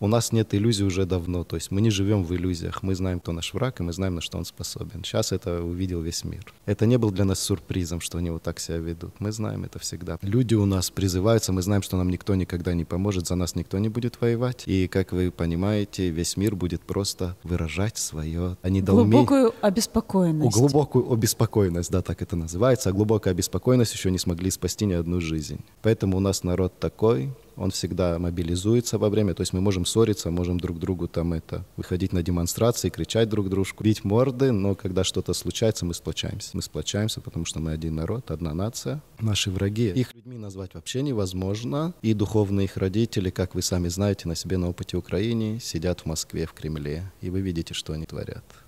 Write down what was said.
у нас нет иллюзий уже давно. То есть мы не живем в иллюзиях. Мы знаем, кто наш враг, и мы знаем, на что он способен. Сейчас это увидел весь мир. Это не был для нас сюрпризом, что они вот так себя ведут. Мы знаем это всегда. Люди у нас призываются, мы знаем, что нам никто никогда не поможет, за нас никто не будет воевать. И, как вы понимаете, весь мир будет просто выражать свое недоумение. Глубокую обеспокоенность. У Глубокую обеспокоенность, да, так это называется. А глубокая обеспокоенность еще не смогли спасти ни одну жизнь. Поэтому у нас народ такой, он всегда мобилизуется во время, то есть мы можем ссориться, можем друг другу там это, выходить на демонстрации, кричать друг дружку, бить морды, но когда что-то случается, мы сплочаемся. Мы сплочаемся, потому что мы один народ, одна нация, наши враги. Их людьми назвать вообще невозможно, и духовные их родители, как вы сами знаете, на себе на опыте Украины, сидят в Москве, в Кремле, и вы видите, что они творят.